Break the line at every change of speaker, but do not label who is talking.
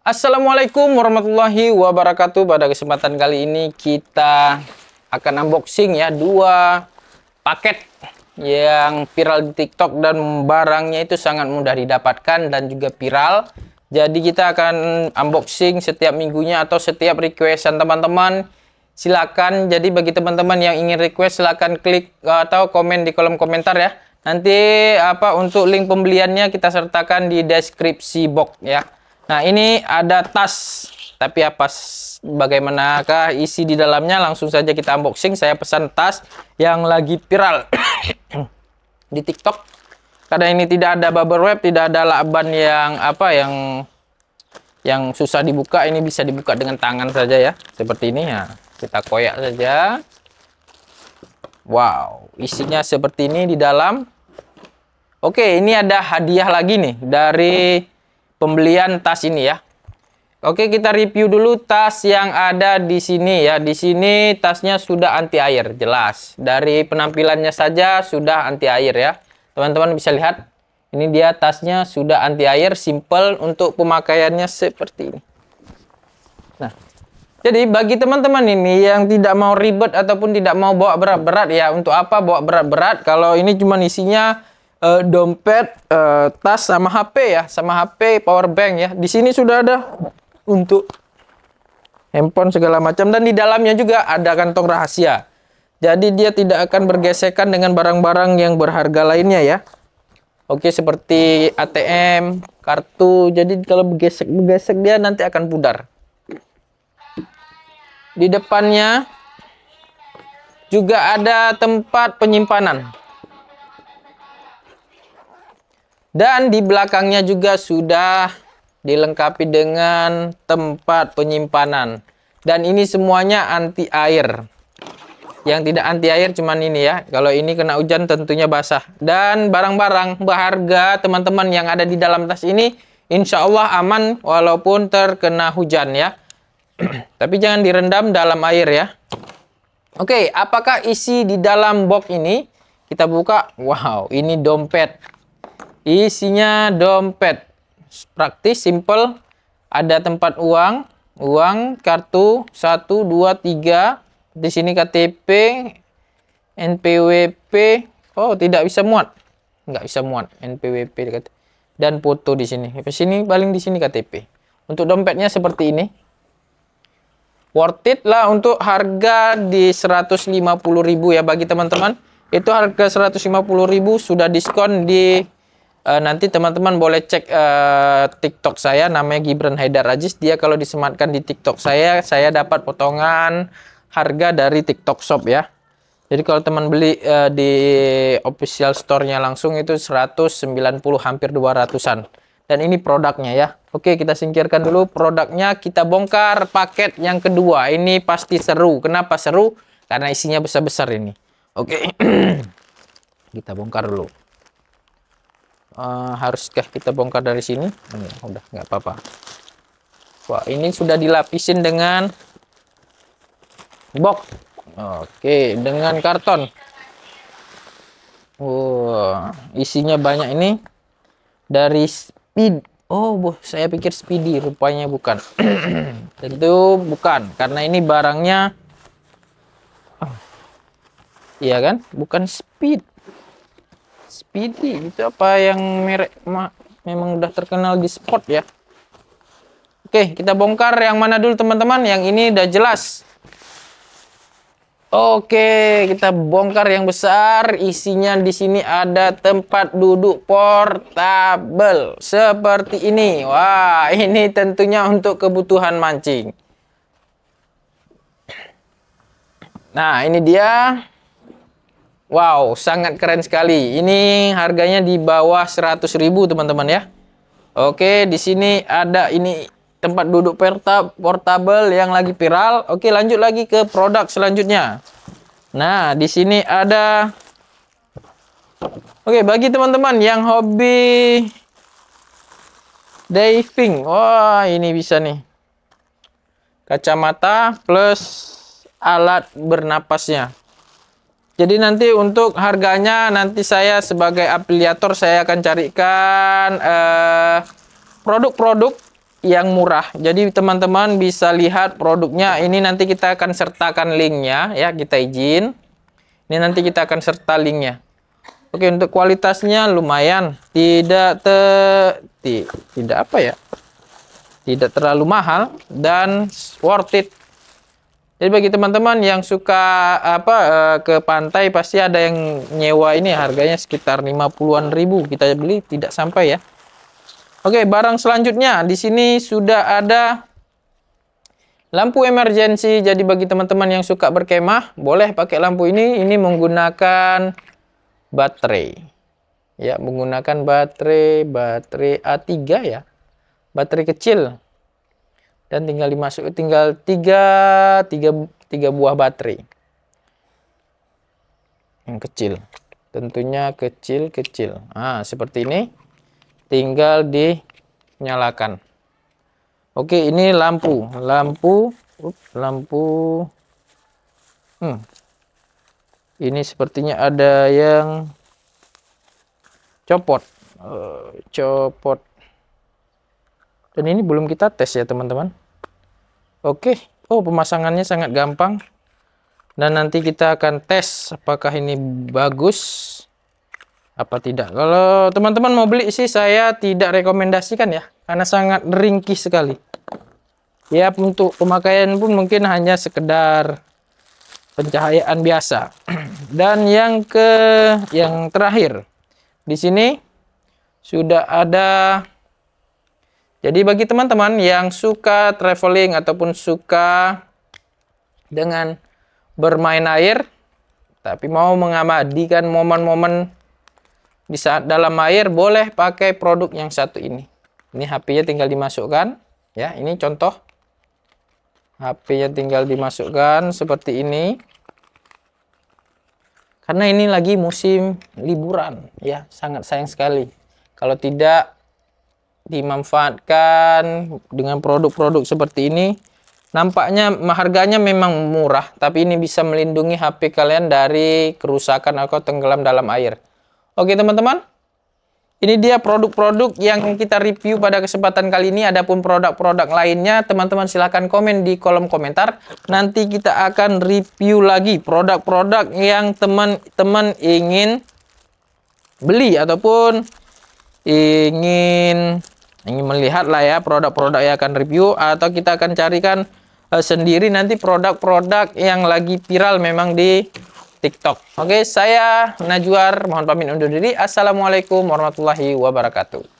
Assalamualaikum warahmatullahi wabarakatuh. Pada kesempatan kali ini kita akan unboxing ya dua paket yang viral di TikTok dan barangnya itu sangat mudah didapatkan dan juga viral. Jadi kita akan unboxing setiap minggunya atau setiap requestan teman-teman. Silakan. Jadi bagi teman-teman yang ingin request silakan klik eh, atau komen di kolom komentar ya. Nanti apa untuk link pembeliannya kita sertakan di deskripsi box ya. Nah, ini ada tas. Tapi apa bagaimanakah isi di dalamnya? Langsung saja kita unboxing. Saya pesan tas yang lagi viral di TikTok. Karena ini tidak ada bubble wrap, tidak ada lakban yang apa yang yang susah dibuka ini bisa dibuka dengan tangan saja ya seperti ini ya kita koyak saja wow isinya seperti ini di dalam oke ini ada hadiah lagi nih dari pembelian tas ini ya. Oke, kita review dulu tas yang ada di sini ya. Di sini tasnya sudah anti air, jelas. Dari penampilannya saja sudah anti air ya. Teman-teman bisa lihat, ini dia tasnya sudah anti air, simple untuk pemakaiannya seperti ini. Nah, jadi bagi teman-teman ini yang tidak mau ribet ataupun tidak mau bawa berat-berat ya, untuk apa bawa berat-berat kalau ini cuma isinya uh, dompet, uh, tas sama HP ya, sama HP, power bank ya. Di sini sudah ada untuk handphone segala macam dan di dalamnya juga ada kantong rahasia. Jadi dia tidak akan bergesekan dengan barang-barang yang berharga lainnya ya. Oke, seperti ATM, kartu. Jadi kalau bergesek-bergesek dia nanti akan pudar. Di depannya juga ada tempat penyimpanan. Dan di belakangnya juga sudah dilengkapi dengan tempat penyimpanan. Dan ini semuanya anti air. Yang tidak anti air cuman ini ya. Kalau ini kena hujan tentunya basah. Dan barang-barang berharga teman-teman yang ada di dalam tas ini insya Allah aman walaupun terkena hujan ya. Tapi jangan direndam dalam air ya. Oke, apakah isi di dalam box ini? Kita buka. Wow, ini dompet. Isinya dompet. Praktis, simple. Ada tempat uang, uang, kartu 1 2 3. Di sini KTP, NPWP. Oh, tidak bisa muat. Nggak bisa muat NPWP dan foto di sini. Di sini paling di sini KTP. Untuk dompetnya seperti ini. Worth it lah untuk harga di 150.000 ya bagi teman-teman. Itu harga 150.000 sudah diskon di uh, nanti teman-teman boleh cek uh, TikTok saya namanya Gibran Haidar Rajis. Dia kalau disematkan di TikTok saya, saya dapat potongan harga dari TikTok Shop ya. Jadi kalau teman beli uh, di official store-nya langsung itu 190 hampir 200-an. Dan ini produknya ya. Oke, kita singkirkan dulu produknya, kita bongkar paket yang kedua. Ini pasti seru. Kenapa seru? Karena isinya besar-besar ini. Oke. kita bongkar dulu. Eh, haruskah kita bongkar dari sini hmm, udah nggak apa-apa wah ini sudah dilapisin dengan box oke dengan karton Wow, isinya banyak ini dari speed. Oh, boh, saya pikir speedy, rupanya bukan. Tentu bukan, karena ini barangnya, iya kan? Bukan speed, Speedy itu apa yang merek ma, memang udah terkenal di sport ya. Oke, kita bongkar yang mana dulu teman-teman. Yang ini udah jelas. Oke, kita bongkar yang besar. Isinya di sini ada tempat duduk portable seperti ini. Wah, ini tentunya untuk kebutuhan mancing. Nah, ini dia. Wow, sangat keren sekali. Ini harganya di bawah 100.000 teman-teman ya. Oke, di sini ada ini tempat duduk portable yang lagi viral. Oke, lanjut lagi ke produk selanjutnya. Nah, di sini ada Oke, bagi teman-teman yang hobi diving. Wah, ini bisa nih. Kacamata plus alat bernapasnya. Jadi nanti untuk harganya nanti saya sebagai afiliator saya akan carikan eh, produk-produk eh, yang murah. Jadi teman-teman bisa lihat produknya. Ini nanti kita akan sertakan linknya ya kita izin. Ini nanti kita akan serta linknya. Oke untuk kualitasnya lumayan. Tidak te tidak apa ya? Tidak terlalu mahal dan worth it jadi bagi teman-teman yang suka apa eh, ke pantai pasti ada yang nyewa ini harganya sekitar 50-an ribu kita beli tidak sampai ya. Oke, barang selanjutnya di sini sudah ada lampu emergensi. Jadi bagi teman-teman yang suka berkemah boleh pakai lampu ini. Ini menggunakan baterai. Ya, menggunakan baterai baterai A3 ya. Baterai kecil dan tinggal dimasuk tinggal tiga tiga tiga buah baterai yang kecil tentunya kecil kecil Ah seperti ini tinggal dinyalakan oke ini lampu lampu lampu hmm. ini sepertinya ada yang copot uh, copot dan ini belum kita tes ya teman-teman. Oke. Oh pemasangannya sangat gampang. Dan nanti kita akan tes apakah ini bagus apa tidak. Kalau teman-teman mau beli sih saya tidak rekomendasikan ya. Karena sangat ringkih sekali. Ya untuk pemakaian pun mungkin hanya sekedar pencahayaan biasa. Dan yang ke yang terakhir di sini sudah ada jadi bagi teman-teman yang suka traveling ataupun suka dengan bermain air, tapi mau mengabadikan momen-momen di saat dalam air, boleh pakai produk yang satu ini. Ini HP-nya tinggal dimasukkan, ya. Ini contoh HP-nya tinggal dimasukkan seperti ini. Karena ini lagi musim liburan, ya, sangat sayang sekali. Kalau tidak dimanfaatkan dengan produk-produk seperti ini nampaknya harganya memang murah tapi ini bisa melindungi HP kalian dari kerusakan atau tenggelam dalam air oke teman-teman ini dia produk-produk yang kita review pada kesempatan kali ini adapun produk-produk lainnya teman-teman silahkan komen di kolom komentar nanti kita akan review lagi produk-produk yang teman-teman ingin beli ataupun ingin ingin melihat lah ya produk-produk yang akan review atau kita akan carikan uh, sendiri nanti produk-produk yang lagi viral memang di TikTok. Oke, saya Najwar mohon pamit undur diri. Assalamualaikum warahmatullahi wabarakatuh.